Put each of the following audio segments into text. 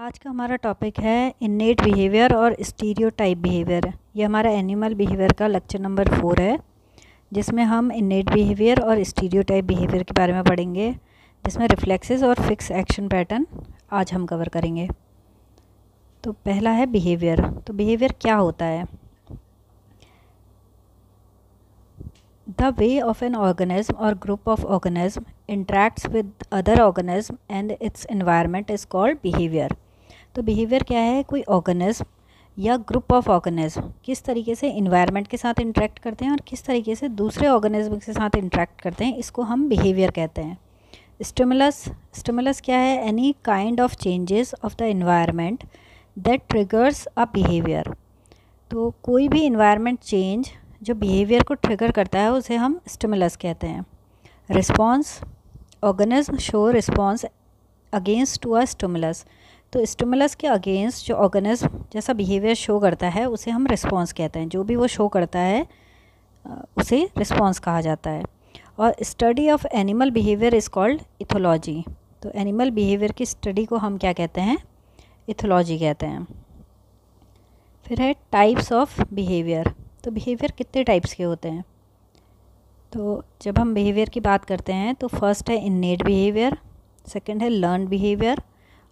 आज का हमारा टॉपिक है इन्नेट बिहेवियर और स्टीरियोटाइप बिहेवियर ये हमारा एनिमल बिहेवियर का लेक्चर नंबर फोर है जिसमें हम इन्नेट बिहेवियर और स्टीरियोटाइप बिहेवियर के बारे में पढ़ेंगे जिसमें रिफ्लेक्सेस और फिक्स एक्शन पैटर्न आज हम कवर करेंगे तो पहला है बिहेवियर तो बिहेवियर क्या होता है the way of an organism और group of organism interacts with other organism and its environment is called behaviour तो बिहेवियर क्या है कोई ऑर्गेनिज्म या ग्रुप ऑफ ऑर्गेनिज्म किस तरीके से इन्वायरमेंट के साथ इंट्रैक्ट करते हैं और किस तरीके से दूसरे ऑर्गेनिज्म के साथ इंट्रैक्ट करते हैं इसको हम बिहेवियर कहते हैं स्टिमुलस स्टिमुलस क्या है any kind of changes of the environment that triggers a behaviour तो कोई भी इन्वायरमेंट चेंज जो बिहेवियर को ट्रिगर करता है उसे हम स्टिमुलस कहते हैं response organism show response against to a stimulus तो स्टिमुलस के अगेंस्ट जो ऑर्गेनिज्म जैसा बिहेवियर शो करता है उसे हम रिस्पॉन्स कहते हैं जो भी वो शो करता है उसे रिस्पॉन्स कहा जाता है और study of animal behaviour is called ethology तो एनिमल बिहेवियर की स्टडी को हम क्या कहते हैं इथोलॉजी कहते हैं फिर है टाइप्स ऑफ बिहेवियर तो बिहेवियर कितने टाइप्स के होते हैं तो जब हम बिहेवियर की बात करते हैं तो फर्स्ट है इन्नेट बिहेवियर सेकंड है लर्न बिहेवियर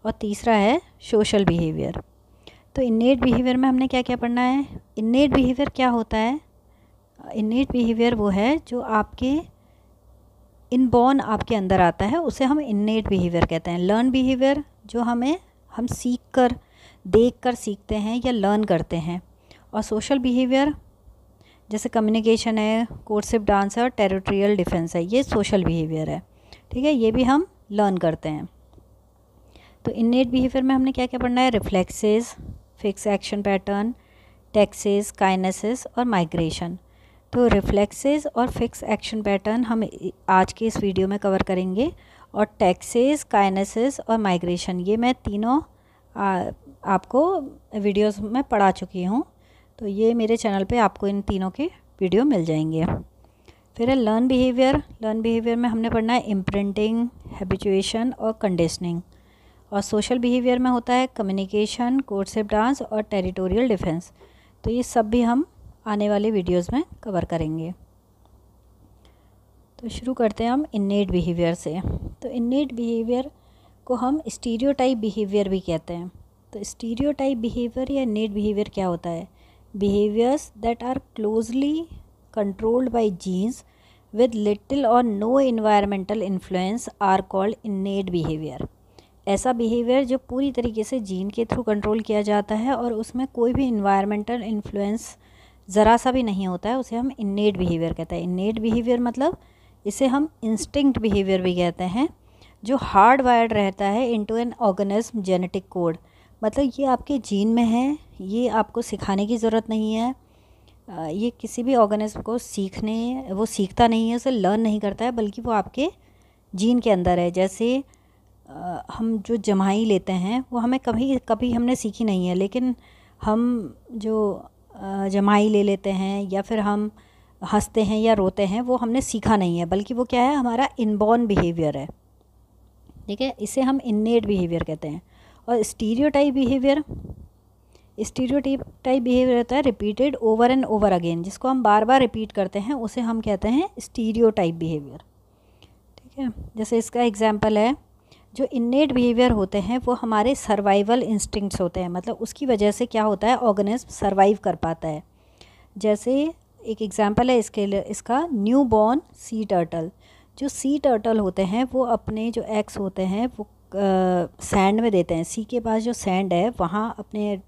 और तीसरा है सोशल बिहेवियर तो इन्नेट बिहेवियर में हमने क्या क्या पढ़ना है इन्नेट बिहेवियर क्या होता है इननेट बिहेवियर वो है जो आपके इनबॉर्न आपके अंदर आता है उसे हम इन्नेट बिहेवियर कहते हैं लर्न बिहेवियर जो हमें हम सीख कर देख कर सीखते हैं या लर्न करते हैं और सोशल बिहेवियर जैसे कम्युनिकेशन है कोर्सिप डांस है और टेरिटोरियल डिफेंस है ये सोशल बिहेवियर है ठीक है ये भी हम लर्न करते हैं तो इननेट बिहेवियर में हमने क्या क्या पढ़ना है reflexes fix action pattern taxes kinesis और माइग्रेशन तो रिफ्लेक्सेस और फिक्स एक्शन पैटर्न हम आज के इस वीडियो में कवर करेंगे और टैक्सेस काइनेसिस और माइग्रेशन ये मैं तीनों आ, आपको वीडियोस में पढ़ा चुकी हूँ तो ये मेरे चैनल पे आपको इन तीनों के वीडियो मिल जाएंगे फिर है लर्न बिहेवियर लर्न बिहेवियर में हमने पढ़ना है इम्प्रिंटिंग हैबिचुएशन और कंडीशनिंग और सोशल बिहेवियर में होता है कम्युनिकेशन कोर्सिप डांस और टेरिटोरियल डिफेंस तो ये सब भी हम आने वाले वीडियोज़ में कवर करेंगे तो शुरू करते हैं हम इन्नेट बिहेवियर से तो इन्नेट बिहेवियर को हम स्टीरियोटाइप बिहेवियर भी कहते हैं तो स्टीरियोटाइप बिहेवियर या नेट बिहेवियर क्या होता है behaviors that are closely controlled by genes with little or no environmental influence are called innate behavior ऐसा बिहेवियर जो पूरी तरीके से जीन के थ्रू कंट्रोल किया जाता है और उसमें कोई भी इन्वायरमेंटल इन्फ्लुएंस ज़रा सा भी नहीं होता है उसे हम इन्नेट बिहेवियर कहते हैं इन्नेट बिहेवियर मतलब इसे हम इंस्टिंक्ट बिहेवियर भी कहते हैं जो हार्ड वायर्ड रहता है into an organism genetic code मतलब ये आपके जीन में है ये आपको सिखाने की ज़रूरत नहीं है ये किसी भी ऑर्गेनिज्म को सीखने वो सीखता नहीं है उसे लर्न नहीं करता है बल्कि वो आपके जीन के अंदर है जैसे हम जो जमाई लेते हैं वो हमें कभी कभी हमने सीखी नहीं है लेकिन हम जो जमाई ले लेते हैं या फिर हम हंसते हैं या रोते हैं वो हमने सीखा नहीं है बल्कि वो क्या है हमारा इनबॉर्न बिहेवियर है ठीक है इसे हम इन्नेट बिहेवियर कहते हैं और stereotype behaviour stereotype type behaviour होता है repeated over and over again जिसको हम बार बार रिपीट करते हैं उसे हम कहते हैं स्टीरियोटाइप बिहेवियर ठीक है जैसे इसका एग्जाम्पल है जो इन्नेट बिहेवियर होते हैं वो हमारे सर्वाइवल इंस्टिंक्ट्स होते हैं मतलब उसकी वजह से क्या होता है ऑर्गेनिज्म सर्वाइव कर पाता है जैसे एक एग्ज़ाम्पल है इसके लिए इसका न्यू बॉर्न सी टर्टल जो सी टर्टल होते हैं वो अपने जो एग्स होते हैं वो सैंड में देते हैं सी के पास जो सैंड है वहाँ अपने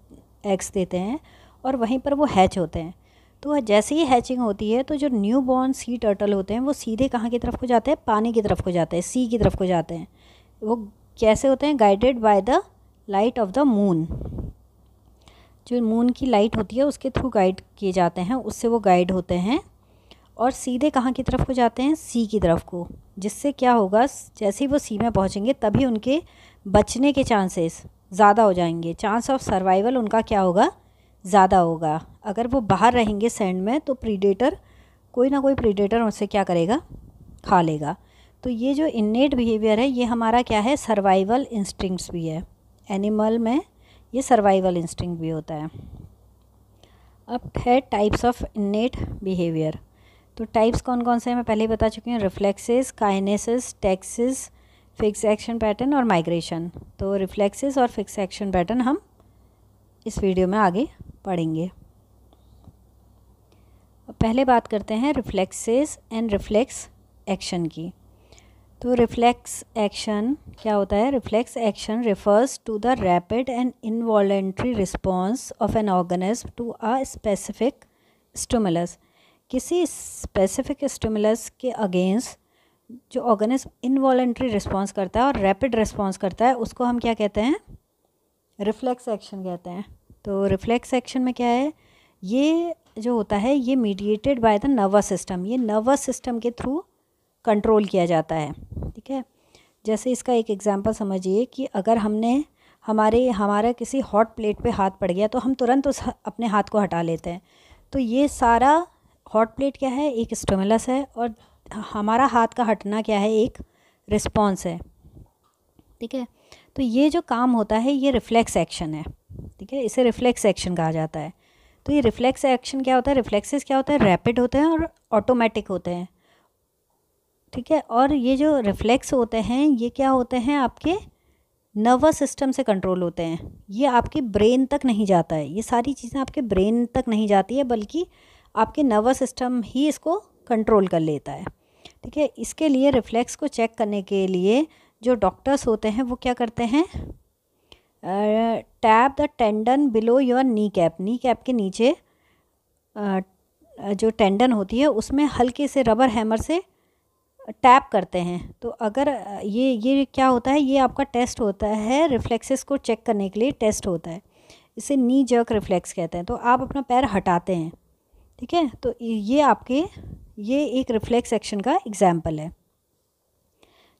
एग्स देते हैं और वहीं पर वो हैच होते हैं तो जैसे ही हैचिंग होती है तो जो न्यू बॉर्न सी टर्टल होते हैं वो सीधे कहाँ की तरफ को जाते हैं पानी की तरफ को जाते हैं सी की तरफ को जाते हैं वो कैसे होते हैं guided by the light of the moon जो मून की लाइट होती है उसके थ्रू गाइड किए जाते हैं उससे वो गाइड होते हैं और सीधे कहाँ की तरफ को जाते हैं सी की तरफ को जिससे क्या होगा जैसे ही वो सी में पहुँचेंगे तभी उनके बचने के चांसेस ज़्यादा हो जाएंगे चांस ऑफ सर्वाइवल उनका क्या होगा ज़्यादा होगा अगर वो बाहर रहेंगे सैंड में तो प्रीडेटर कोई ना कोई प्रीडेटर उनसे क्या करेगा खा लेगा तो ये जो इन्नेट बिहेवियर है ये हमारा क्या है सर्वाइवल इंस्टिंक्ट्स भी है एनिमल में ये सर्वाइवल इंस्टिंक्ट भी होता है अब है टाइप्स ऑफ इन्नेट बिहेवियर तो टाइप्स कौन कौन से हैं मैं पहले ही बता चुकी हूँ reflexes kinesis taxis fix action pattern और माइग्रेशन तो रिफ्लेक्सेस और फिक्स एक्शन पैटर्न हम इस वीडियो में आगे पढ़ेंगे पहले बात करते हैं रिफ्लेक्सेस एंड रिफ्लेक्स एक्शन की तो रिफ्लेक्स एक्शन क्या होता है reflex action refers to the rapid and involuntary response of an organism to a specific stimulus किसी स्पेसिफिक स्टिमुलस के अगेंस्ट जो ऑर्गेनिज्म इनवॉलेंट्री रिस्पॉन्स करता है और रैपिड रिस्पॉन्स करता है उसको हम क्या कहते हैं रिफ्लेक्स एक्शन कहते हैं तो रिफ्लेक्स एक्शन में क्या है ये जो होता है ये mediated by the nervous system ये नर्वस सिस्टम के थ्रू कंट्रोल किया जाता है ठीक है जैसे इसका एक एग्ज़ाम्पल समझिए कि अगर हमने हमारे हमारा किसी हॉट प्लेट पे हाथ पड़ गया तो हम तुरंत उस अपने हाथ को हटा लेते हैं तो ये सारा हॉट प्लेट क्या है एक स्टिमुलस है और हमारा हाथ का हटना क्या है एक रिस्पॉन्स है ठीक है तो ये जो काम होता है ये रिफ्लेक्स एक्शन है ठीक है इसे रिफ्लेक्स एक्शन कहा जाता है तो ये रिफ्लेक्स एक्शन क्या होता है रिफ्लेक्सेस क्या होता है रैपिड होते हैं और ऑटोमेटिक होते हैं ठीक है और ये जो रिफ्लेक्स होते हैं ये क्या होते हैं आपके नर्वस सिस्टम से कंट्रोल होते हैं ये आपके ब्रेन तक नहीं जाता है ये सारी चीज़ें आपके ब्रेन तक नहीं जाती है बल्कि आपके नर्वस सिस्टम ही इसको कंट्रोल कर लेता है ठीक है इसके लिए रिफ्लेक्स को चेक करने के लिए जो डॉक्टर्स होते हैं वो क्या करते हैं tap the tendon below your knee cap knee cap के नीचे जो टेंडन होती है उसमें हल्के से रबर हैमर से टैप करते हैं तो अगर ये ये क्या होता है ये आपका टेस्ट होता है रिफ्लेक्सेस को चेक करने के लिए टेस्ट होता है इसे नी जर्क रिफ्लेक्स कहते हैं तो आप अपना पैर हटाते हैं ठीक है तो ये आपके ये एक रिफ्लेक्स एक्शन का एग्जाम्पल है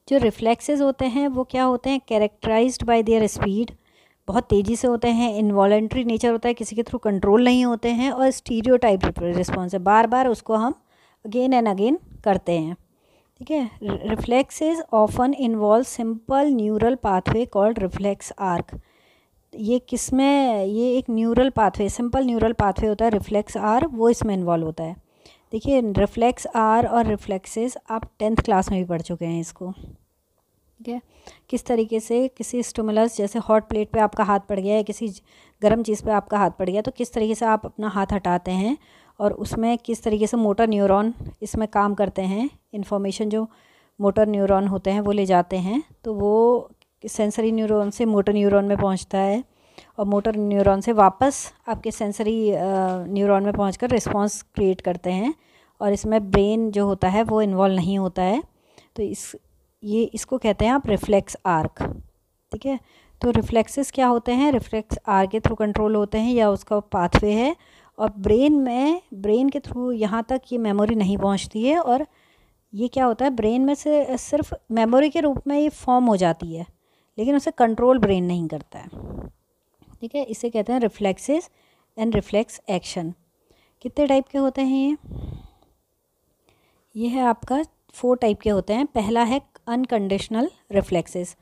जो रिफ्लेक्सेस होते हैं वो क्या होते हैं कैरेक्टराइज्ड बाय देयर स्पीड बहुत तेज़ी से होते हैं इन्वॉलेंट्री नेचर होता है किसी के थ्रू कंट्रोल नहीं होते हैं और स्टीरियो टाइप रिस्पॉन्स है बार बार उसको हम अगेन एंड अगेन करते हैं ठीक है reflexes often involve simple neural pathway called reflex arc ये किस में ये एक neural pathway simple neural pathway होता है रिफ्लेक्स आर वो इसमें इन्वॉल्व होता है देखिए रिफ्लेक्स आर और रिफ्लेक्सेस आप टेंथ क्लास में भी पढ़ चुके हैं इसको ठीक है किस तरीके से किसी स्टोमुलस जैसे हॉट प्लेट पे आपका हाथ पड़ गया है किसी गर्म चीज़ पे आपका हाथ पड़ गया तो किस तरीके से आप अपना हाथ हटाते हैं और उसमें किस तरीके से मोटर न्यूरॉन इसमें काम करते हैं इन्फॉर्मेशन जो मोटर न्यूरॉन होते हैं वो ले जाते हैं तो वो सेंसरी न्यूरॉन से मोटर न्यूरॉन में पहुंचता है और मोटर न्यूरॉन से वापस आपके सेंसरी न्यूरॉन में पहुंचकर रिस्पांस क्रिएट करते हैं और इसमें ब्रेन जो होता है वो इन्वॉल्व नहीं होता है तो इस ये इसको कहते हैं आप रिफ्लेक्स आर्क ठीक है तो रिफ्लेक्सेस क्या होते हैं रिफ्लेक्स आर के थ्रू कंट्रोल होते हैं या उसका पाथवे है और ब्रेन में ब्रेन के थ्रू यहाँ तक ये मेमोरी नहीं पहुँचती है और ये क्या होता है ब्रेन में से सिर्फ मेमोरी के रूप में ये फॉर्म हो जाती है लेकिन उसे कंट्रोल ब्रेन नहीं करता है ठीक है इसे कहते हैं रिफ्लेक्सेस एंड रिफ्लेक्स एक्शन कितने टाइप के होते हैं ये ये है आपका फोर टाइप के होते हैं पहला है अनकंडीशनल रिफ्लेक्सेस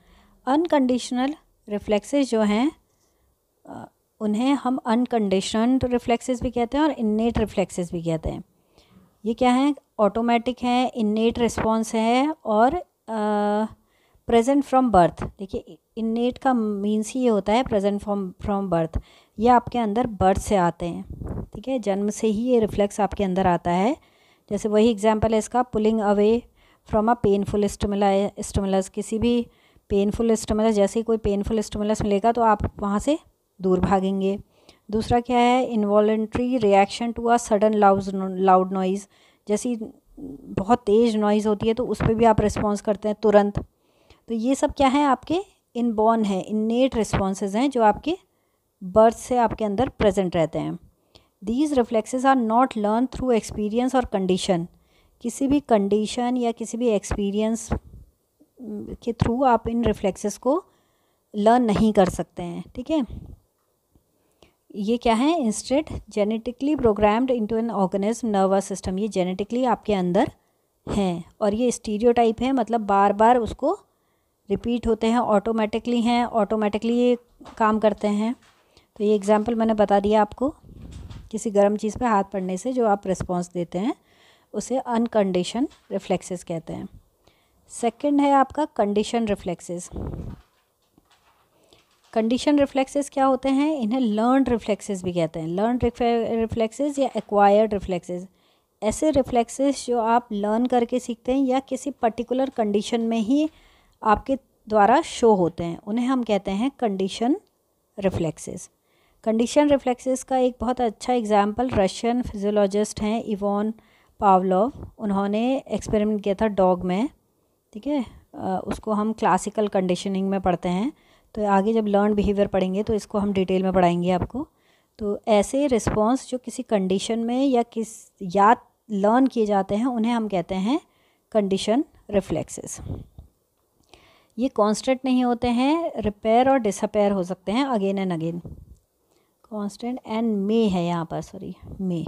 अनकंडीशनल रिफ्लेक्सेस जो हैं उन्हें हम अनकंडीशन रिफ्लेक्सेस भी कहते हैं और इन्नेट रिफ्लेक्सेस भी कहते हैं ये क्या है ऑटोमेटिक है इन्नेट रिस्पॉन्स है और आ, प्रेजेंट फ्रॉम बर्थ देखिए इन्नेट का मीन्स ही ये होता है प्रेजेंट फ्रॉम फ्रॉम बर्थ ये आपके अंदर बर्थ से आते हैं ठीक है जन्म से ही ये रिफ्लेक्स आपके अंदर आता है जैसे वही एग्जाम्पल है इसका pulling away from a painful stimulus stimulus किसी भी पेनफुल स्टमुलस जैसे ही कोई पेनफुल स्टमुलस मिलेगा तो आप वहाँ से दूर भागेंगे दूसरा क्या है involuntary reaction to a sudden loud loud noise जैसी बहुत तेज़ नॉइज़ होती है तो उस पर भी आप रिस्पॉन्स करते हैं तुरंत तो ये सब क्या है आपके इनबॉर्न है नेट रिस्पॉन्सेज हैं जो आपके बर्थ से आपके अंदर प्रेजेंट रहते हैं these reflexes are not learn through experience और कंडीशन किसी भी कंडीशन या किसी भी एक्सपीरियंस के थ्रू आप इन रिफ्लेक्सेस को लर्न नहीं कर सकते हैं ठीक है ये क्या है instant genetically programmed into an organism nervous system ये जेनेटिकली आपके अंदर हैं और ये स्टीरियोटाइप है मतलब बार बार उसको रिपीट होते हैं ऑटोमेटिकली हैं ऑटोमेटिकली ये काम करते हैं तो ये एग्ज़ाम्पल मैंने बता दिया आपको किसी गर्म चीज़ पे हाथ पड़ने से जो आप रिस्पॉन्स देते हैं उसे अनकंडीशन रिफ्लेक्सेस कहते हैं सेकंड है आपका कंडीशन रिफ्लेक्सेस कंडीशन रिफ्लेक्सेस क्या होते हैं इन्हें लर्न रिफ्लेक्सेस भी कहते हैं लर्न रिफ्लेक्सेस या एक्वायर्ड रिफ्लेक्सेस ऐसे रिफ्लेक्सेस जो आप लर्न करके सीखते हैं या किसी पर्टिकुलर कंडीशन में ही आपके द्वारा शो होते हैं उन्हें हम कहते हैं कंडीशन रिफ्लेक्सेस कंडीशन रिफ्लेक्सेस का एक बहुत अच्छा एग्जाम्पल रशियन फिजियोलॉजिस्ट हैं इवान पावलोव उन्होंने एक्सपेरिमेंट किया था डॉग में ठीक है उसको हम क्लासिकल कंडीशनिंग में पढ़ते हैं तो आगे जब लर्न बिहेवियर पढ़ेंगे तो इसको हम डिटेल में पढ़ाएंगे आपको तो ऐसे रिस्पॉन्स जो किसी कंडीशन में या किस याद लर्न किए जाते हैं उन्हें हम कहते हैं कंडीशन रिफ्लेक्सेस ये कांस्टेंट नहीं होते हैं रिपेयर और डिसअपेयर हो सकते हैं again and again constant and may है यहाँ पर सॉरी मे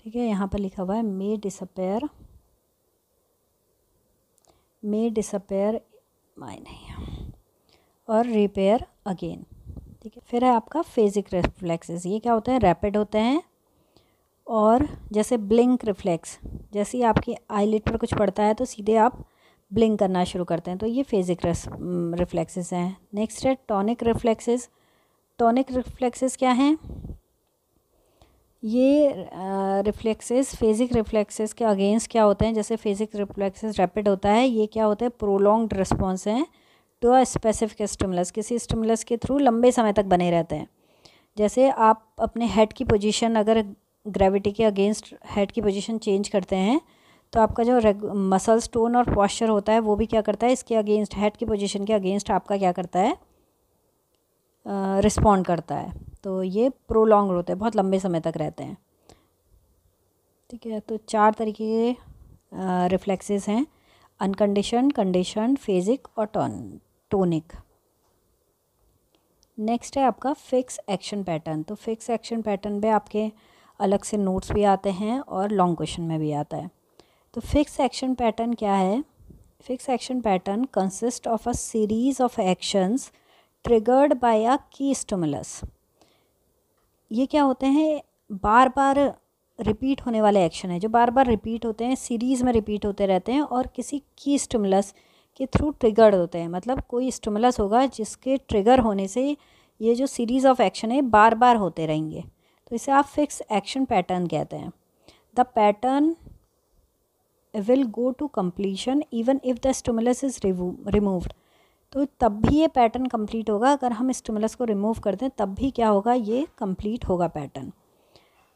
ठीक है यहाँ पर लिखा हुआ है may disappear may disappear may नहीं और रिपेयर अगेन ठीक है फिर है आपका फेजिक रिफ्लेक्सेस ये क्या होते हैं रैपिड होते हैं और जैसे ब्लिंक रिफ्लेक्स जैसे ही आपकी आईलिट पर कुछ पड़ता है तो सीधे आप ब्लिंक करना शुरू करते हैं तो ये फेजिक रिफ्लेक्सेस हैं नेक्स्ट है टॉनिक रिफ्लेक्सेस टॉनिक रिफ्लेक्सेस क्या हैं ये रिफ्लेक्सेस फेजिक रिफ्लेक्सेस के अगेंस्ट क्या होते हैं जैसे फेजिक रिफ्लेक्सेस रैपिड होता है ये क्या होता है प्रोलॉन्ग्ड रिस्पॉन्स हैं टू अ स्पेसिफिक स्टिमुलस किसी स्टिमुलस के थ्रू लंबे समय तक बने रहते हैं जैसे आप अपने हेड की पोजीशन अगर ग्रेविटी के अगेंस्ट हेड की पोजीशन चेंज करते हैं तो आपका जो मसल स्टोन और पॉस्चर होता है वो भी क्या करता है इसके अगेंस्ट हेड की पोजीशन के अगेंस्ट आपका क्या करता है रिस्पॉन्ड करता है तो ये प्रोलॉन्ग होते हैं बहुत लंबे समय तक रहते हैं ठीक है तो चार तरीके के रिफ्लेक्सेस हैं अनकंडीशन कंडीशन फेजिक और टोन टोनिक नेक्स्ट है आपका फिक्स एक्शन पैटर्न तो फिक्स एक्शन पैटर्न पे आपके अलग से नोट्स भी आते हैं और लॉन्ग क्वेश्चन में भी आता है तो फिक्स एक्शन पैटर्न क्या है fix action pattern consist of a series of actions triggered by a key stimulus ये क्या होते हैं बार बार रिपीट होने वाले एक्शन है जो बार बार रिपीट होते हैं सीरीज़ में रिपीट होते रहते हैं और किसी की स्टमुलस के थ्रू ट्रिगर्ड होते हैं मतलब कोई स्टमुलस होगा जिसके ट्रिगर होने से ये जो सीरीज़ ऑफ एक्शन है बार बार होते रहेंगे तो इसे आप फिक्स एक्शन पैटर्न कहते हैं the pattern will go to completion even if the stimulus is removed तो तब भी ये पैटर्न कंप्लीट होगा अगर हम स्टमुलस को रिमूव कर दें तब भी क्या होगा ये कंप्लीट होगा पैटर्न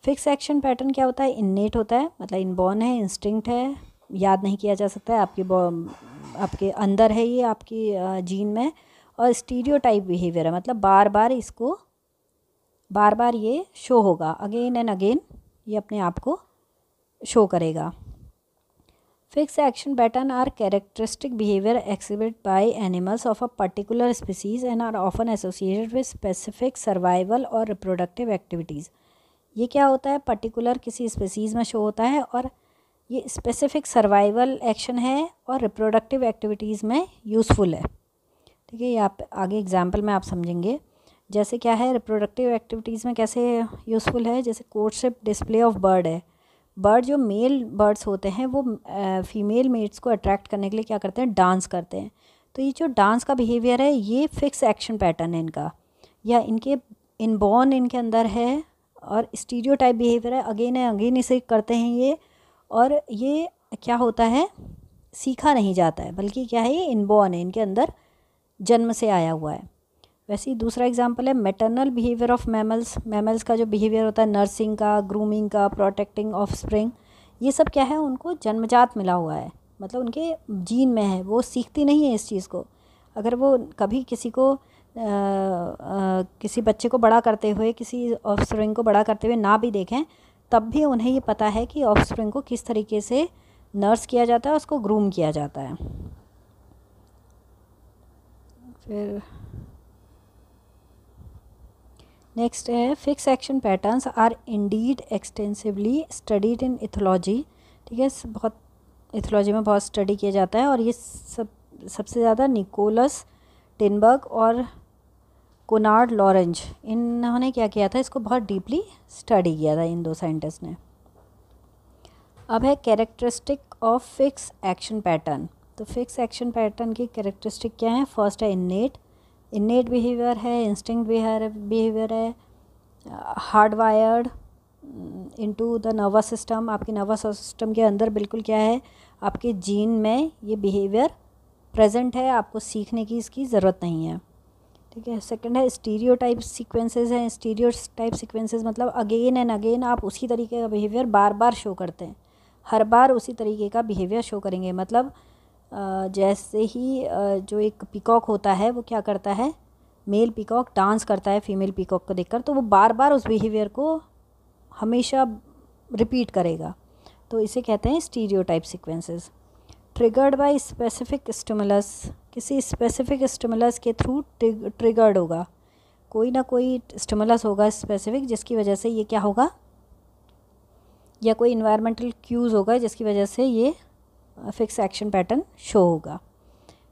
फिक्स एक्शन पैटर्न क्या होता है इननेट होता है मतलब इनबॉर्न है इंस्टिंक्ट है याद नहीं किया जा सकता है आपके आपके अंदर है ये आपकी जीन में और स्टीरियो टाइप बिहेवियर है मतलब बार बार इसको बार बार ये शो होगा अगेन एंड अगेन ये अपने आप को शो करेगा fix action pattern are characteristic behaviour exhibit by animals of a particular species and are often associated with specific survival और रिप्रोडक्टिव एक्टिविटीज़ ये क्या होता है पर्टिकुलर किसी स्पीसीज में शो होता है और ये स्पेसिफिक सर्वाइवल एक्शन है और रिप्रोडक्टिव एक्टिविटीज़ में यूज़फुल है ठीक है ये आप आगे एग्जाम्पल में आप समझेंगे जैसे क्या है रिप्रोडक्टिव एक्टिविटीज़ में कैसे यूज़फुल है जैसे कोर्टशिप डिस्प्ले ऑफ बर्ड है बर्ड जो मेल बर्ड्स होते हैं वो फीमेल मेट्स को अट्रैक्ट करने के लिए क्या करते हैं डांस करते हैं तो ये जो डांस का बिहेवियर है ये फिक्स एक्शन पैटर्न है इनका या इनके इनबॉर्न इनके अंदर है और स्टीरियो टाइप बिहेवियर है अगेन एंड अगेन इसे करते हैं ये और ये क्या होता है सीखा नहीं जाता है बल्कि क्या है ये इनबॉर्न है इनके अंदर जन्म से आया हुआ है वैसे ही दूसरा एग्जाम्पल है maternal behaviour of mammals mammals का जो बिहेवियर होता है नर्सिंग का ग्रूमिंग का प्रोटेक्टिंग ऑफ स्प्रिंग ये सब क्या है उनको जन्मजात मिला हुआ है मतलब उनके जीन में है वो सीखती नहीं है इस चीज़ को अगर वो कभी किसी को आ, आ, किसी बच्चे को बड़ा करते हुए किसी ऑफ स्प्रिंग को बड़ा करते हुए ना भी देखें तब भी उन्हें ये पता है कि ऑफ स्प्रिंग को किस तरीके से नर्स किया जाता है उसको ग्रूम किया जाता है फिर नेक्स्ट है fix action patterns are indeed extensively studied in ethology ठीक है बहुत इथोलॉजी में बहुत स्टडी किया जाता है और ये सब सबसे ज़्यादा निकोलस टिनबर्ग और कोनार्ड लॉरेंज इन्होंने क्या किया था इसको बहुत डीपली स्टडी किया था इन दो साइंटिस्ट ने अब है characteristic of fix action pattern तो फिक्स एक्शन पैटर्न की कैरेक्टरिस्टिक क्या है फर्स्ट है इन्नेट इनेट बिहेवियर है इंस्टिंग बिहेवियर है hard wired to the nervous system आपके नर्वस सिस्टम के अंदर बिल्कुल क्या है आपके जीन में ये बिहेवियर प्रेजेंट है आपको सीखने की इसकी ज़रूरत नहीं है ठीक है सेकंड है स्टीरियो टाइप सिक्वेंसेज हैं स्टीरियो टाइप सिक्वेंसेज मतलब अगेन एंड अगेन आप उसी तरीके का बिहेवियर बार बार शो करते हैं हर बार उसी तरीके का बिहेवियर शो करेंगे मतलब जैसे ही जो एक पिकॉक होता है वो क्या करता है मेल पिकॉक डांस करता है फीमेल पिकॉक को देखकर तो वो बार बार उस बिहेवियर को हमेशा रिपीट करेगा तो इसे कहते हैं stereotype sequences triggered by specific stimulus किसी स्पेसिफिक स्टिमुलस के थ्रू ट्रिगर्ड होगा कोई ना कोई स्टिमुलस होगा स्पेसिफिक जिसकी वजह से ये क्या होगा या कोई इन्वायरमेंटल क्यूज़ होगा जिसकी वजह से ये फिक्स एक्शन पैटर्न शो होगा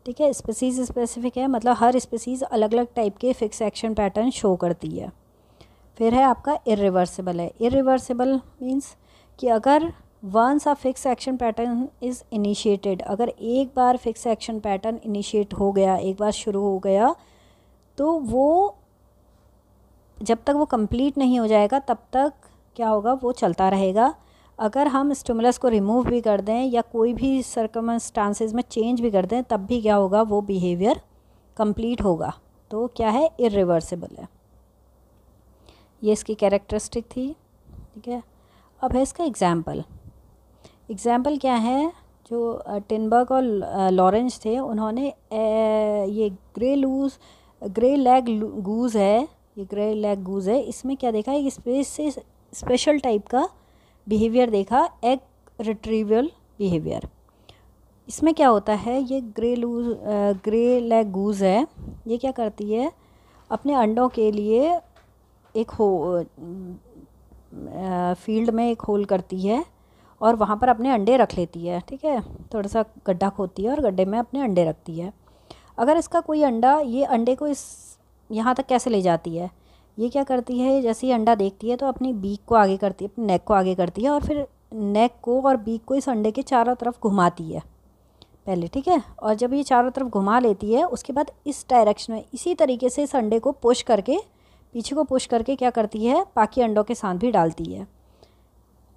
ठीक है स्पेसीज स्पेसिफिक है मतलब हर स्पेसीज अलग अलग टाइप के फिक्स एक्शन पैटर्न शो करती है फिर है आपका इरिवर्सिबल है इरिवर्सिबल मीन्स कि अगर once a fix action pattern is initiated अगर एक बार फिक्स एक्शन पैटर्न इनिशिएट हो गया एक बार शुरू हो गया तो वो जब तक वो कंप्लीट नहीं हो जाएगा तब तक क्या होगा वो चलता रहेगा अगर हम स्टिमुलस को रिमूव भी कर दें या कोई भी सर्कमस्टांसिस में चेंज भी कर दें तब भी क्या होगा वो बिहेवियर कंप्लीट होगा तो क्या है इरिवर्सिबल है ये इसकी कैरेक्टरिस्टिक थी ठीक है अब है इसका एग्ज़ाम्पल एग्ज़ाम्पल क्या है जो टिनबर्ग और लॉरेंज थे उन्होंने ए, ये ग्रे लूज ग्रे लैग गूज है ये ग्रे लैग गूज है इसमें क्या देखा है स्पेस से स्पेशल टाइप का बिहेवियर देखा एग रिट्रीवल बिहेवियर इसमें क्या होता है ये ग्रे लूज ग्रे लैग गूज है ये क्या करती है अपने अंडों के लिए एक हो फील्ड में एक होल करती है और वहाँ पर अपने अंडे रख लेती है ठीक है थोड़ा सा गड्ढा खोती है और गड्ढे में अपने अंडे रखती है अगर इसका कोई अंडा ये अंडे को इस यहाँ तक कैसे ले जाती है ये क्या करती है जैसे ही अंडा देखती है तो अपनी बीक को आगे करती है अपने नेक को आगे करती है और फिर नेक को और बीक को इस अंडे के चारों तरफ घुमाती है पहले ठीक है और जब ये चारों तरफ घुमा लेती है उसके बाद इस डायरेक्शन में इसी तरीके से इस अंडे को पुश करके पीछे को पुश करके क्या करती है बाकी अंडों के साथ भी डालती है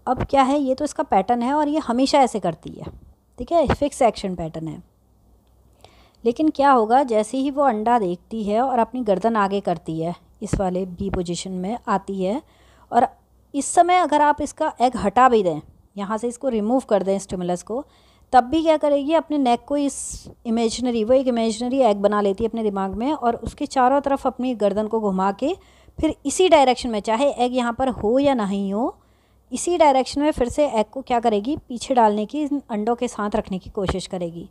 अब क्या है ये तो इसका पैटर्न है और ये हमेशा ऐसे करती है ठीक है फिक्स एक्शन पैटर्न है लेकिन क्या होगा जैसे ही वो अंडा देखती है और अपनी गर्दन आगे करती है इस वाले बी पोजीशन में आती है और इस समय अगर आप इसका एग हटा भी दें यहाँ से इसको रिमूव कर दें स्टिमुलस को तब भी क्या करेगी अपने नेक को इस इमेजनरी वो एक इमेजनरी एग बना लेती है अपने दिमाग में और उसके चारों तरफ अपनी गर्दन को घुमा के फिर इसी डायरेक्शन में चाहे एग यहाँ पर हो या नहीं हो इसी डायरेक्शन में फिर से एग को क्या करेगी पीछे डालने की इन अंडों के साथ रखने की कोशिश करेगी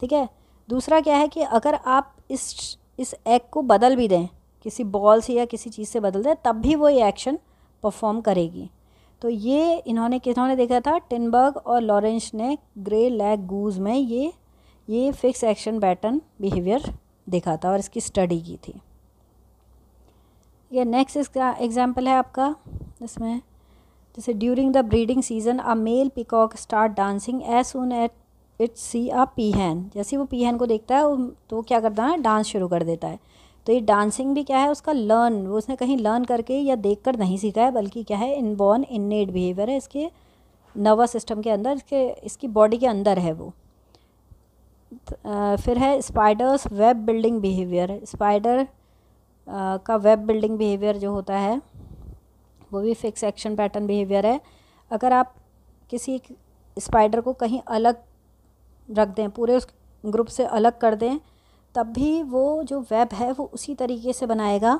ठीक है दूसरा क्या है कि अगर आप इस इस एग को बदल भी दें किसी बॉल से या किसी चीज़ से बदल दे तब भी वो ये एक्शन परफॉर्म करेगी तो ये इन्होंने किन्होंने देखा था टिनबर्ग और लॉरेंस ने ग्रे लैग गूज में ये ये फिक्स एक्शन पैटर्न बिहेवियर देखा था और इसकी स्टडी की थी ये नेक्स्ट इसका एग्जाम्पल है आपका इसमें जैसे during the breeding season a male peacock start dancing as soon at it's see a peahen जैसे वो पीहैन को देखता है तो क्या करता है डांस शुरू कर देता है तो ये डांसिंग भी क्या है उसका लर्न वो उसने कहीं लर्न करके या देख कर नहीं सीखा है बल्कि क्या है इनबॉर्न इननेट बिहेवियर है इसके नर्वस सिस्टम के अंदर इसके इसकी बॉडी के अंदर है वो फिर है spiders web building behaviour spider का वेब बिल्डिंग बिहेवियर जो होता है वो भी फिक्स एक्शन पैटर्न बिहेवियर है अगर आप किसी स्पाइडर को कहीं अलग रख दें पूरे उस ग्रुप से अलग कर दें तब भी वो जो वेब है वो उसी तरीके से बनाएगा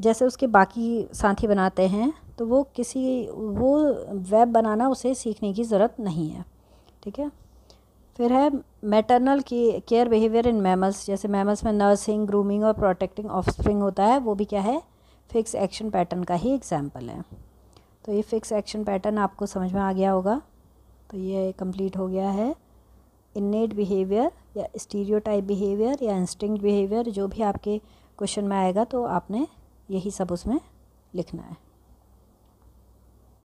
जैसे उसके बाकी साथी बनाते हैं तो वो किसी वो वेब बनाना उसे सीखने की ज़रूरत नहीं है ठीक है फिर है मैटरनल की केयर बिहेवियर इन मैमल्स जैसे मैमल्स में नर्सिंग ग्रूमिंग और प्रोटेक्टिंग ऑफस्प्रिंग होता है वो भी क्या है फिक्स एक्शन पैटर्न का ही एग्जाम्पल है तो ये फिक्स एक्शन पैटर्न आपको समझ में आ गया होगा तो ये कंप्लीट हो गया है इन्नेट बिहेवियर या स्टीरियोटाइप बिहेवियर या इंस्टिंक्ट बिहेवियर जो भी आपके क्वेश्चन में आएगा तो आपने यही सब उसमें लिखना है